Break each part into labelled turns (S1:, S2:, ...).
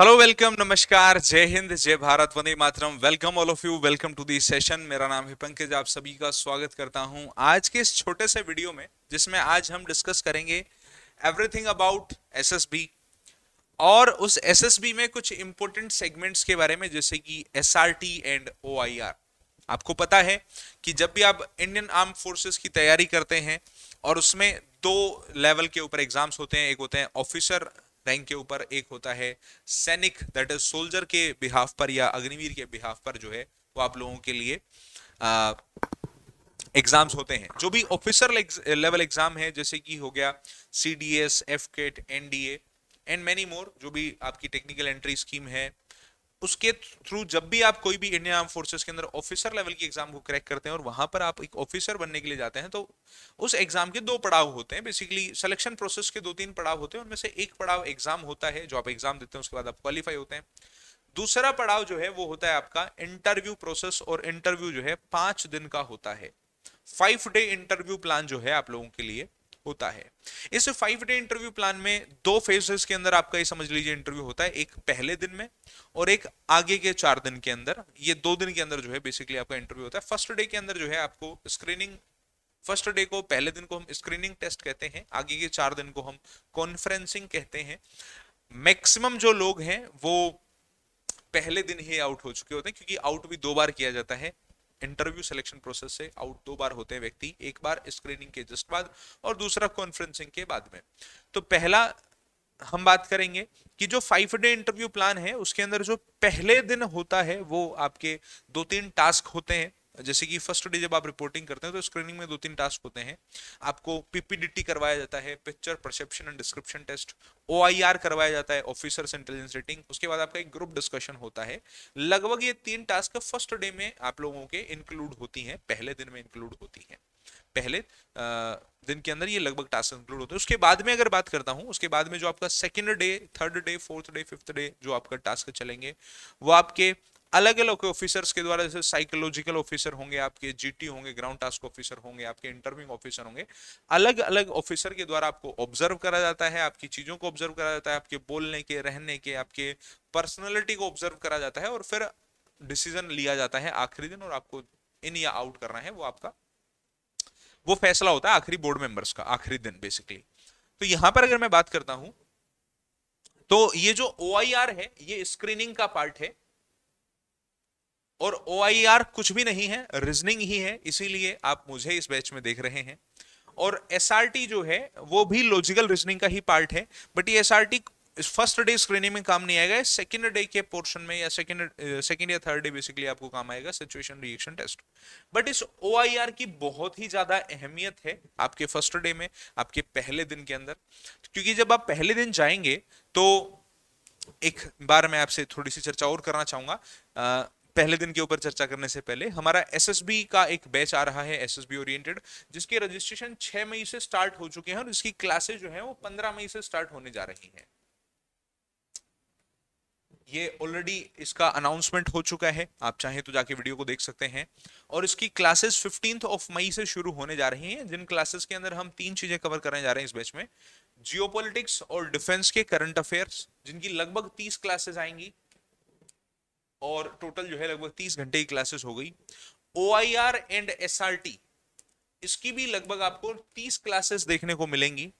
S1: hello welcome नमस्कार जय हिंद जय भारत वंदे मातरम welcome all of you welcome to the session मेरा नाम है पंकज आप सभी का स्वागत करता हूं आज के इस छोटे से वीडियो में जिसमें आज हम डिस्कस करेंगे एवरीथिंग अबाउट एसएसबी और उस एसएसबी में कुछ इंपॉर्टेंट सेगमेंट्स के बारे में जैसे कि एस एंड ओ आपको पता है कि जब भी आप इंडियन आर्म फोर्सेस की तैयारी करते हैं और उसमें दो लेवल के ऊपर एग्जाम्स होते हैं एक होते हैं ऑफिसर रैंक के ऊपर एक होता है सैनिक दैट इज सोल्जर के बिहाफ पर या अग्निवीर के बिहाफ पर जो है वो आप लोगों के लिए एग्जाम्स होते हैं जो भी ऑफिसर लेवल एग्जाम है जैसे कि हो गया C D S AFCAT N D and many more जो भी आपकी टेक्निकल एंट्री स्कीम है उसके थ्रू जब भी आप कोई भी इंडियन आर्म फोर्सेस के अंदर ऑफिसर लेवल की एग्जाम को क्रैक करते हैं और वहां पर आप एक ऑफिसर बनने के लिए जाते हैं तो उस एग्जाम के दो पड़ाव होते हैं बेसिकली सिलेक्शन प्रोसेस के दो तीन पड़ाव होते हैं उनमें से एक पड़ाव एग्जाम होता है जो आप एग्जाम देते हैं उसके बाद आप क्वालिफाई होते हैं दूसरा पड़ाव जो है वो होता है आपका इंटरव्यू प्रोसेस और इंटरव्यू जो है पांच दिन का होता है फाइव डे इंटरव्यू प्लान जो है आप लोगों के लिए होता है इस फाइव डे इंटरव्यू प्लान में दो फेजेस के अंदर आपका ये समझ लीजिए इंटरव्यू होता है एक पहले दिन में और एक आगे के चार दिन के अंदर ये दो दिन के अंदर जो है बेसिकली आपका इंटरव्यू होता है फर्स्ट डे के अंदर जो है आपको स्क्रीनिंग फर्स्ट डे को पहले दिन को हम स्क्रीनिंग टेस्ट कहते हैं आगे के चार दिन को हम कॉन्फ्रेंसिंग कहते हैं मैक्सिमम जो लोग हैं वो पहले दिन ही आउट हो चुके होते हैं क्योंकि आउट भी दो बार किया जाता है इंटरव्यू सिलेक्शन प्रोसेस से आउट दो बार होते हैं व्यक्ति एक बार स्क्रीनिंग के जस्ट बाद और दूसरा कॉन्फ्रेंसिंग के बाद में तो पहला हम बात करेंगे कि जो फाइव डे इंटरव्यू प्लान है उसके अंदर जो पहले दिन होता है वो आपके दो तीन टास्क होते हैं जैसे कि फर्स्ट डे जब आप रिपोर्टिंग करते हैं तो स्क्रीनिंग में दो तीन टास्क होते हैं आपको पीपीडीटी करवाया जाता है picture perception and description test ओ करवाया जाता है ऑफिसर्स इंटेलिजेंस रेटिंग उसके बाद आपका एक ग्रुप डिस्कशन होता है लगभग ये तीन टास्क फर्स्ट डे में आप लोगों के इंक्लूड होती हैं पहले दिन में इंक्लूड होती हैं पहले दिन के अंदर ये लगभग टास्क इंक्लूड होते हैं उसके बाद में अगर बात करता हूँ उसके बाद में जो आपका second day third day fourth day fifth day जो आपका टास्क चलेंगे वो आपके अलग अलग ऑफिसर्स के द्वारा जैसे साइकोलॉजिकल ऑफिसर होंगे आपके जीटी होंगे ग्राउंड टास्क ऑफिसर होंगे आपके इंटरव्यूइंग ऑफिसर होंगे अलग अलग ऑफिसर के द्वारा आपको ऑब्जर्व करा जाता है आपकी चीजों को ऑब्जर्व करा जाता है आपके बोलने के रहने के आपके पर्सनैलिटी को ऑब्जर्व करा जाता है और फिर डिसीजन लिया जाता है आखिरी दिन और आपको इन या आउट करना है वो आपका वो फैसला होता है आखिरी बोर्ड मेंबर्स का आखिरी दिन बेसिकली तो यहां पर अगर मैं बात करता हूं तो ये जो ओ है ये स्क्रीनिंग का पार्ट है और ओ कुछ भी नहीं है रीजनिंग ही है इसीलिए आप मुझे इस बैच में देख रहे हैं और एस जो है वो भी लॉजिकल रीजनिंग का ही पार्ट है बट ये एस फर्स्ट डे स्क्रीनिंग में काम नहीं आएगा सेकेंड डे के पोर्शन में या सेकेंड सेकेंड या थर्ड डे बेसिकली आपको काम आएगा सिचुएशन रिएक्शन टेस्ट बट इस ओ की बहुत ही ज्यादा अहमियत है आपके फर्स्ट डे में आपके पहले दिन के अंदर क्योंकि जब आप पहले दिन जाएंगे तो एक बार मैं आपसे थोड़ी सी चर्चा और करना चाहूंगा पहले दिन के ऊपर चर्चा करने से पहले हमारा एसएसबी का एक बैच आ रहा है एसएसबी ओरिएंटेड जिसके रजिस्ट्रेशन 6 मई से स्टार्ट हो चुके हैं और इसकी क्लासेज जो है वो 15 मई से स्टार्ट होने जा रही है ये ऑलरेडी इसका अनाउंसमेंट हो चुका है आप चाहें तो जाके वीडियो को देख सकते हैं और इसकी क्लासेस फिफ्टींथ ऑफ मई से शुरू होने जा रही हैं जिन क्लासेस के अंदर हम तीन चीजें कवर करने जा रहे हैं इस बैच में जियोपॉलिटिक्स और डिफेंस के करंट अफेयर्स जिनकी लगभग तीस क्लासेस आएंगी और टोटल जो है लगभग तीस घंटे की क्लासेस हो गई ओ एंड एस इसकी भी लगभग आपको तीस क्लासेस देखने को मिलेंगी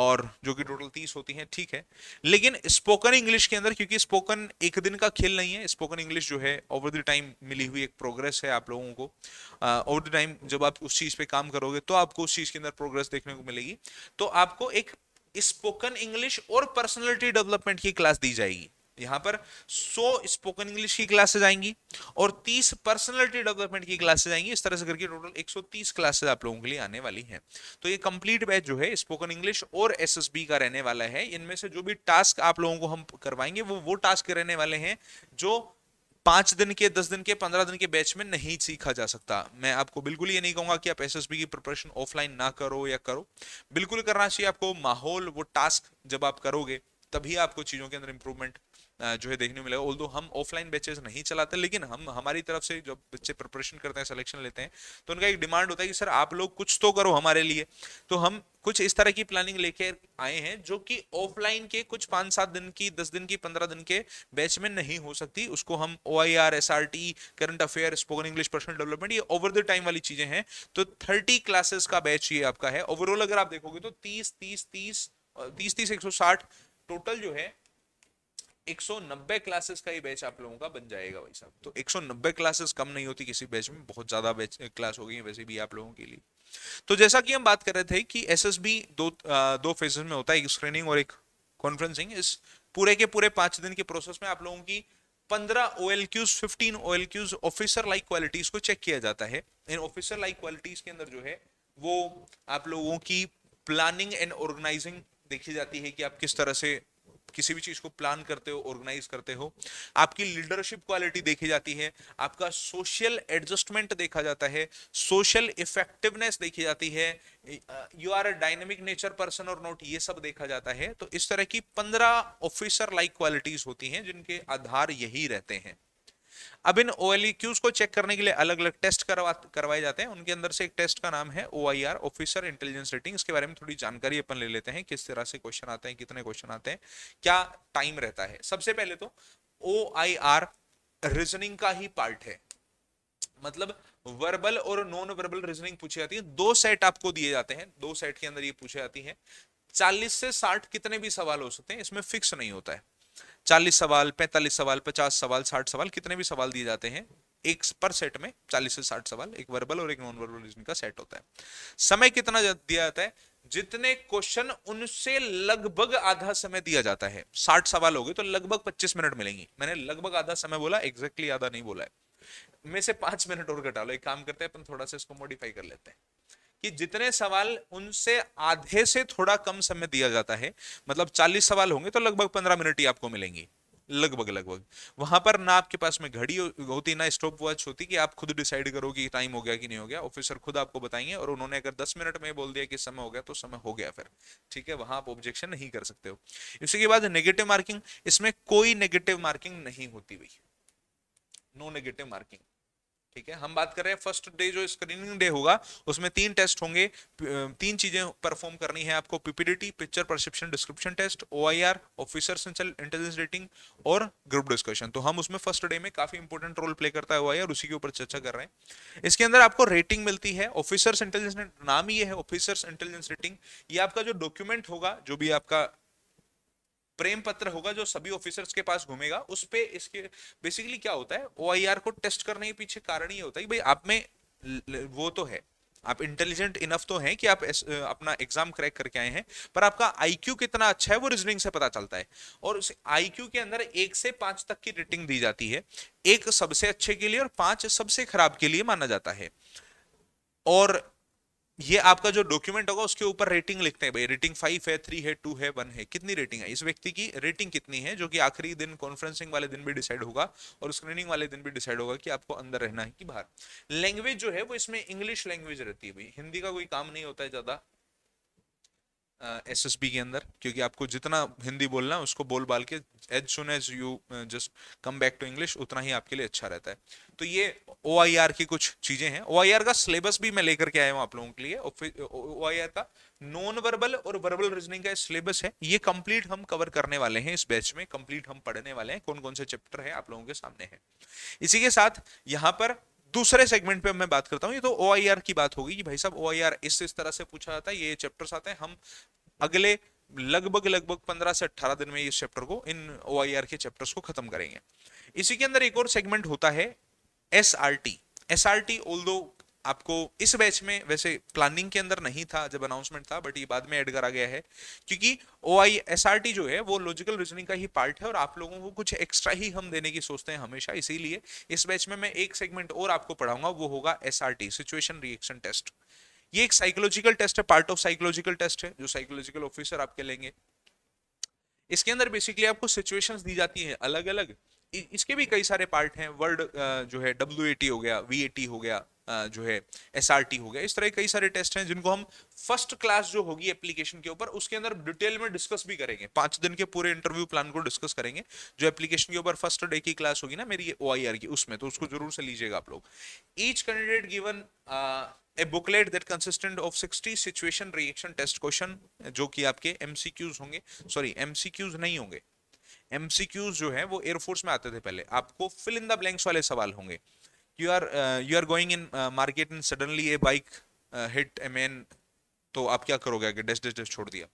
S1: और जो कि टोटल तीस होती हैं ठीक है लेकिन स्पोकन इंग्लिश के अंदर क्योंकि स्पोकन एक दिन का खेल नहीं है स्पोकन इंग्लिश जो है ओवर द टाइम मिली हुई एक प्रोग्रेस है आप लोगों को ओवर द टाइम जब आप उस चीज़ पे काम करोगे तो आपको उस चीज़ के अंदर प्रोग्रेस देखने को मिलेगी तो आपको एक स्पोकन इंग्लिश और पर्सनैलिटी डेवलपमेंट की क्लास दी जाएगी यहाँ पर 100 स्पोकन इंग्लिश की क्लासेज आएंगी और 30 पर्सनालिटी डेवलपमेंट की क्लासेज आएंगी इस तरह से करके टोटल 130 क्लासेज आप लोगों के लिए आने वाली हैं तो ये कंप्लीट बैच जो है स्पोकन इंग्लिश और एसएसबी का रहने वाला है इनमें से जो भी टास्क आप लोगों को हम करवाएंगे वो वो टास्क रहने वाले हैं जो पांच दिन के दस दिन के पंद्रह दिन के बैच में नहीं सीखा जा सकता मैं आपको बिल्कुल ये नहीं कहूंगा कि आप एसएसबी की प्रिपरेशन ऑफलाइन ना करो या करो बिल्कुल करना चाहिए आपको माहौल वो टास्क जब आप करोगे तभी आपको चीजों के अंदर इंप्रूवमेंट जो है देखने मिलेगा ओल्दो हम ऑफलाइन बैचेज नहीं चलाते लेकिन हम हमारी तरफ से जब बच्चे प्रिपरेशन करते हैं सिलेक्शन लेते हैं तो उनका एक डिमांड होता है कि सर आप लोग कुछ तो करो हमारे लिए तो हम कुछ इस तरह की प्लानिंग लेके आए हैं जो कि ऑफलाइन के कुछ पाँच सात दिन की दस दिन की पंद्रह दिन के बैच में नहीं हो सकती उसको हम O I R S R T current affair spoken English personal development ये ओवर द टाइम वाली चीजें हैं तो थर्टी क्लासेस का बैच ये आपका है ओवरऑल अगर आप देखोगे तो तीस तीस तीस तीस तीस एक सौ साठ टोटल जो है 190 क्लासेस का ही बैच आप लोगों का बन जाएगा भाई साहब तो 190 क्लासेस कम नहीं होती किसी बैच में बहुत ज्यादा बैच क्लास हो गई है वैसे भी आप लोगों के लिए तो जैसा कि हम बात कर रहे थे कि एस एस बी दो दो फेजेस में होता है एक स्क्रीनिंग और एक कॉन्फ्रेंसिंग इस पूरे के पूरे पांच दिन के प्रोसेस में आप लोगों की पंद्रह O L Qs fifteen O L Qs officer like qualities को चेक किया जाता है इन ऑफिसर लाइक क्वालिटीज के अंदर जो है वो आप लोगों की प्लानिंग एंड ऑर्गेनाइजिंग देखी जाती है कि आप किस तरह से किसी भी चीज को प्लान करते हो ऑर्गेनाइज करते हो आपकी लीडरशिप क्वालिटी देखी जाती है आपका सोशल एडजस्टमेंट देखा जाता है सोशल इफेक्टिवनेस देखी जाती है you are a dynamic nature person और नोट ये सब देखा जाता है तो इस तरह की पंद्रह ऑफिसर लाइक क्वालिटीज होती हैं जिनके आधार यही रहते हैं अब इन ओ e को चेक करने के लिए अलग अलग टेस्ट करवा करवाए जाते हैं उनके अंदर से एक टेस्ट का नाम है ओ ऑफिसर इंटेलिजेंस रेटिंग इसके बारे में थोड़ी जानकारी अपन ले लेते हैं किस तरह से क्वेश्चन आते हैं कितने क्वेश्चन आते हैं क्या टाइम रहता है सबसे पहले तो ओ रीजनिंग का ही पार्ट है मतलब वर्बल और नॉन वर्बल रीजनिंग पूछी जाती है दो सेट आपको दिए जाते हैं दो सेट के अंदर ये पूछी जाती है चालीस से साठ कितने भी सवाल हो सकते हैं इसमें फिक्स नहीं होता है चालीस सवाल पैंतालीस सवाल पचास सवाल साठ सवाल कितने भी सवाल दिए जाते हैं एक पर सेट में चालीस से साठ सवाल एक वर्बल और एक नॉन वर्बल रीजनिंग का सेट होता है समय कितना दिया जाता है जितने क्वेश्चन उनसे लगभग आधा समय दिया जाता है साठ सवाल हो गए तो लगभग पच्चीस मिनट मिलेंगी मैंने लगभग आधा समय बोला एग्जैक्टली exactly आधा नहीं बोला है में से पांच मिनट और घटा लो एक काम करते हैं अपन थोड़ा सा इसको मॉडिफाई कर लेते हैं कि जितने सवाल उनसे आधे से थोड़ा कम समय दिया जाता है मतलब चालीस सवाल होंगे तो लगभग पंद्रह मिनट ही आपको मिलेंगी लगभग लगभग वहां पर ना आपके पास में घड़ी होती ना स्टॉप वॉच होती कि आप खुद डिसाइड करो कि टाइम हो गया कि नहीं हो गया ऑफिसर खुद आपको बताएंगे और उन्होंने अगर 10 मिनट में बोल दिया कि समय हो गया तो समय हो गया फिर ठीक है वहां आप ऑब्जेक्शन नहीं कर सकते हो इसी के बाद नेगेटिव मार्किंग इसमें कोई नेगेटिव मार्किंग नहीं होती भाई नो नेगेटिव मार्किंग ठीक है हम बात कर रहे हैं फर्स्ट डे जो स्क्रीनिंग डे होगा उसमें तीन टेस्ट होंगे तीन चीजें परफॉर्म करनी है आपको PPDT picture perception description test OIR officers intelligence rating और ग्रुप डिस्कशन तो हम उसमें फर्स्ट डे में काफी इंपोर्टेंट रोल प्ले करता है ओआईआर उसी के ऊपर चर्चा कर रहे हैं इसके अंदर आपको रेटिंग मिलती है ऑफिसर्स इंटेलिजेंस नाम ही है ऑफिसर्स इंटेलिजेंस रेटिंग ये आपका जो डॉक्यूमेंट होगा जो भी आपका प्रेम पत्र होगा जो सभी ऑफिसर्स के पास घूमेगा उस पर इसके बेसिकली क्या होता है ओ को टेस्ट करने के पीछे कारण ये होता है कि भाई आप में वो तो है आप इंटेलिजेंट इनफ तो हैं कि आप एस, अपना एग्जाम क्रैक करके आए हैं पर आपका आईक्यू कितना अच्छा है वो रीजनिंग से पता चलता है और उस आईक्यू के अंदर एक से पांच तक की रेटिंग दी जाती है एक सबसे अच्छे के लिए और पांच सबसे खराब के लिए माना जाता है और ये आपका जो डॉक्यूमेंट होगा उसके ऊपर रेटिंग लिखते हैं भाई रेटिंग फाइव है थ्री है टू है वन है कितनी रेटिंग है इस व्यक्ति की रेटिंग कितनी है जो कि आखिरी दिन कॉन्फ्रेंसिंग वाले दिन भी डिसाइड होगा और स्क्रीनिंग वाले दिन भी डिसाइड होगा कि आपको अंदर रहना है कि बाहर लैंग्वेज जो है वो इसमें इंग्लिश लैंग्वेज रहती है भाई हिंदी का कोई काम नहीं होता है ज्यादा एस एस बी के अंदर क्योंकि आपको जितना हिंदी बोलना है उसको बोल बाल के as soon as you just come back to English उतना ही आपके लिए अच्छा रहता है तो ये ओ आई आर की कुछ चीज़ें हैं ओ आई आर का सिलेबस भी मैं लेकर के आया हूँ आप लोगों के लिए ओ आई आर का नॉन वर्बल और वर्बल रीजनिंग का सिलेबस है ये कंप्लीट हम कवर करने वाले हैं इस बैच में कंप्लीट हम पढ़ने वाले हैं कौन कौन से चैप्टर है आप लोगों के सामने है इसी के साथ यहाँ पर दूसरे सेगमेंट पे मैं बात करता हूँ ये तो ओ की बात होगी कि भाई साहब ओ इस इस तरह से पूछा जाता है ये चैप्टर्स आते हैं हम अगले लगभग लगभग पंद्रह से अठारह दिन में इस चैप्टर को इन ओ के चैप्टर्स को खत्म करेंगे इसी के अंदर एक और सेगमेंट होता है S R T S R T दो आपको इस बैच में वैसे प्लानिंग के अंदर नहीं था जब अनाउंसमेंट था बट ये बाद में ऐड करा गया है क्योंकि O I S R T जो है वो लॉजिकल रीजनिंग का ही पार्ट है और आप लोगों को कुछ एक्स्ट्रा ही हम देने की सोचते हैं हमेशा इसीलिए इस बैच में मैं एक सेगमेंट और आपको पढ़ाऊंगा वो होगा S R T situation reaction test ये एक साइकोलॉजिकल टेस्ट है पार्ट ऑफ साइकोलॉजिकल टेस्ट है जो साइकोलॉजिकल ऑफिसर आपके लेंगे इसके अंदर बेसिकली आपको सिचुएशंस दी जाती हैं अलग अलग इसके भी कई सारे पार्ट हैं वर्ड जो है डब्ल्यू हो गया वी हो गया जो है एस हो गया इस तरह कई सारे टेस्ट हैं जिनको हम फर्स्ट क्लास जो होगी एप्लीकेशन के ऊपर उसके अंदर डिटेल में डिस्कस भी करेंगे पांच दिन के पूरे इंटरव्यू प्लान को डिस्कस करेंगे जो एप्लीकेशन के ऊपर फर्स्ट डे की क्लास होगी ना मेरी ओ की उसमें तो उसको जरूर से लीजिएगा आप लोग each candidate given a booklet that consistent of sixty situation reaction test question जो कि आपके एमसीक्यूज होंगे सॉरी एमसीक्यूज नहीं होंगे एमसीक्यूज जो है वो एयरफोर्स में आते थे पहले आपको फिल इन द ब्लैंक्स वाले सवाल होंगे you are you are going in market uh, suddenly a bike hit a man तो आप क्या करोगे अगर डेस्ट डेस्ट डेस्ट छोड़ दिया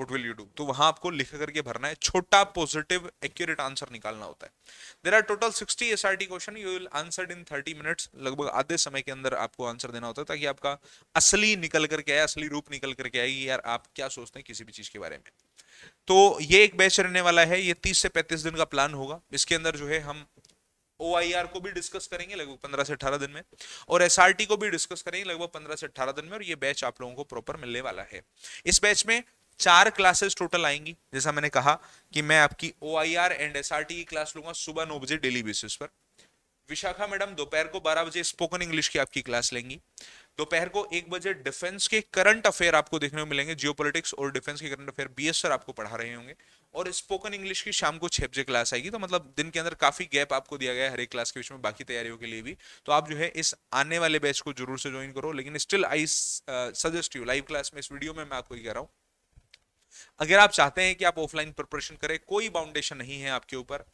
S1: वट विल यू डू तो वहां आपको लिख करके भरना है छोटा पॉजिटिव एक्यूरेट आंसर निकालना होता है there are total sixty S R T question you will answer in thirty minutes लगभग आधे समय के अंदर आपको आंसर देना होता है ताकि आपका असली निकल करके आए असली रूप निकल करके आएगी यार आप क्या सोचते हैं किसी भी चीज के बारे में तो ये एक बैच रहने वाला है ये तीस से पैंतीस दिन का प्लान होगा इसके अंदर जो है हम ओ को भी डिस्कस करेंगे लगभग पंद्रह से अठारह दिन में और एस को भी डिस्कस करेंगे लगभग पंद्रह से अठारह दिन में और ये बैच आप लोगों को प्रॉपर मिलने वाला है इस बैच में चार क्लासेस टोटल आएंगी जैसा मैंने कहा कि मैं आपकी ओ एंड एस की क्लास लूंगा सुबह नौ बजे डेली बेसिस पर विशाखा मैडम दोपहर को 12 बजे स्पोकन इंग्लिश की आपकी क्लास लेंगी दोपहर को एक बजे डिफेंस के करंट अफेयर आपको देखने में मिलेंगे जियो और डिफेंस के करंट अफेयर बी सर आपको पढ़ा रहे होंगे और स्पोकन इंग्लिश की शाम को छह बजे क्लास आएगी तो मतलब दिन के अंदर काफी गैप आपको दिया गया है हर एक क्लास के बीच में बाकी तैयारियों के लिए भी तो आप जो है इस आने वाले बैच को जरूर से ज्वाइन करो लेकिन still I suggest you live class में इस वीडियो में मैं आपको ये कह रहा हूँ अगर आप चाहते हैं कि आप ऑफलाइन प्रिपरेशन करें कोई बाउंडेशन नहीं है आपके ऊपर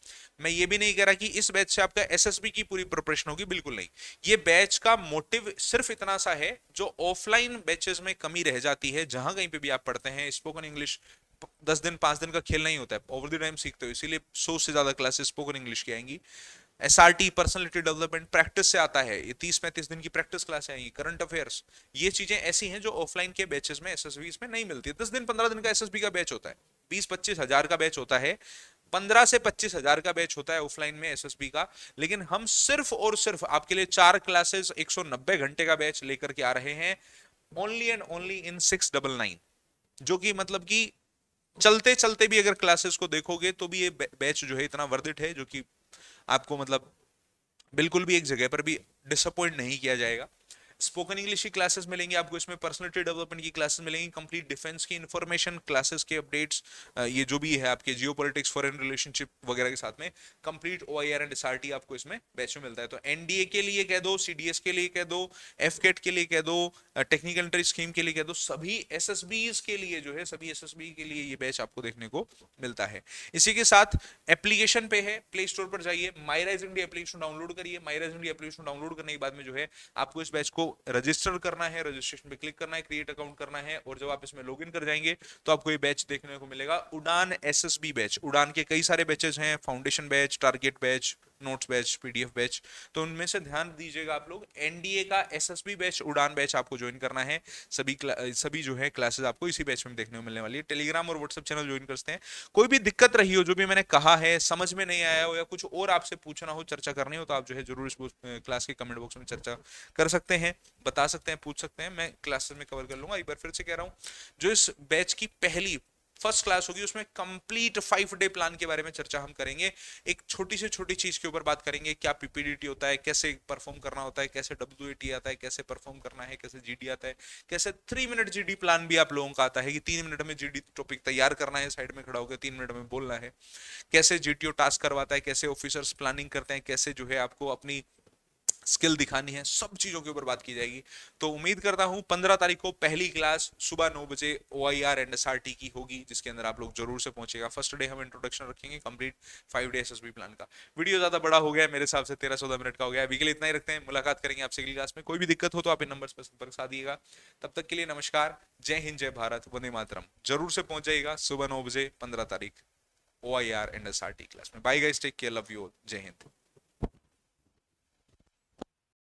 S1: मैं ये भी नहीं कह रहा कि इस बैच से आपका एसएसबी की पूरी प्रिपरेशन होगी बिल्कुल नहीं ये बैच का मोटिव सिर्फ इतना सा है जो ऑफलाइन बैचेस में कमी रह जाती है जहां कहीं पे भी आप पढ़ते हैं स्पोकन इंग्लिश दस दिन पांच दिन का खेल नहीं होता है ओवर द टाइम सीखते हो इसीलिए सौ से ज्यादा क्लासेस स्पोकन इंग्लिश की आएंगी S R T personality development practice से आता है ये तीस पैंतीस दिन की प्रैक्टिस क्लासें आएंगी करंट अफेयर्स ये चीजें ऐसी हैं जो ऑफलाइन के बैचेस में एस में नहीं मिलती है दस दिन पंद्रह दिन का एस का बैच होता है बीस पच्चीस हजार का बैच होता है पंद्रह से पच्चीस हजार का बैच होता है ऑफलाइन में एस का लेकिन हम सिर्फ और सिर्फ आपके लिए चार क्लासेस एक घंटे का बैच लेकर के आ रहे हैं only and only in six जो कि मतलब कि चलते चलते भी अगर क्लासेस को देखोगे तो भी ये बैच जो है इतना वर्धित है जो कि आपको मतलब बिल्कुल भी एक जगह पर भी डिसअपॉइंट नहीं किया जाएगा स्पोकन इंग्लिश की क्लासेस मिलेंगी आपको इसमें पर्सनलिटी डेवलपमेंट की क्लासेस मिलेंगी कंप्लीट डिफेंस की इन्फॉर्मेशन क्लासेस के अपडेट्स ये जो भी है आपके जियो पॉलिटिक्स फॉरन रिलेशनशिप वगैरह के साथ में complete O I R and S R T आपको इसमें बैच में मिलता है तो एनडीए के लिए कह दो सी डी एस के लिए कह दो एफ केट के लिए कह दो टेक्निकल एंट्री स्कीम के लिए कह दो सभी एस एस बीज के लिए जो है सभी एस एस बी के लिए ये बैच आपको देखने को मिलता है इसी के साथ एप्लीकेशन पे है प्ले स्टोर पर जाइए my rise India application download करिए my rise India application download करने के बाद में जो है आपको इस बैच को रजिस्टर करना है रजिस्ट्रेशन पे क्लिक करना है क्रिएट अकाउंट करना है और जब आप इसमें लॉग कर जाएंगे तो आपको ये बैच देखने को मिलेगा उड़ान एस बैच उड़ान के कई सारे बैचेज हैं foundation batch target batch notes batch PDF batch तो उनमें से ध्यान दीजिएगा आप लोग एनडीए का एसएसबी बैच उड़ान बैच आपको ज्वाइन करना है सभी सभी जो है क्लासेस आपको इसी बैच में देखने को मिलने वाली है टेलीग्राम और व्हाट्सएप चैनल ज्वाइन करते हैं कोई भी दिक्कत रही हो जो भी मैंने कहा है समझ में नहीं आया हो या कुछ और आपसे पूछना हो चर्चा करनी हो तो आप जो है जरूर इस क्लास के कमेंट बॉक्स में चर्चा कर सकते हैं बता सकते हैं पूछ सकते हैं मैं क्लासेस में कवर कर लूंगा एक बार फिर से कह रहा हूँ जो इस बैच की पहली फर्स्ट क्लास होगी उसमें कंप्लीट फाइव डे प्लान के बारे में चर्चा हम करेंगे एक छोटी से छोटी चीज के ऊपर बात करेंगे क्या पीपीडीटी होता है कैसे परफॉर्म करना होता है कैसे डब्ल्यू आता है कैसे परफॉर्म करना है कैसे जी आता है कैसे थ्री मिनट जी प्लान भी आप लोगों का आता है कि तीन मिनट में जी टॉपिक तैयार करना है साइड में खड़ा होकर तीन मिनट में बोलना है कैसे जी टास्क करवाता है कैसे ऑफिसर्स प्लानिंग करते हैं कैसे जो है आपको अपनी स्किल दिखानी है सब चीज़ों के ऊपर बात की जाएगी तो उम्मीद करता हूँ पंद्रह तारीख को पहली क्लास सुबह नौ बजे O I R and S R T की होगी जिसके अंदर आप लोग जरूर से पहुंचेगा फर्स्ट डे हम इंट्रोडक्शन रखेंगे complete five day S S B plan का वीडियो ज़्यादा बड़ा हो गया मेरे हिसाब से तेरह चौदह मिनट का हो गया अभी के लिए इतना ही रखते हैं मुलाकात करेंगे आपसे अगली क्लास में कोई भी दिक्कत हो तो आप इन नंबर पर संपर्क साधिएगा तब तक के लिए नमस्कार जय हिंद जय भारत वंदे मातरम जरूर से पहुंच जाएगा सुबह नौ बजे पंद्रह तारीख O I R and S R T class में bye guys take care love you जय हिंद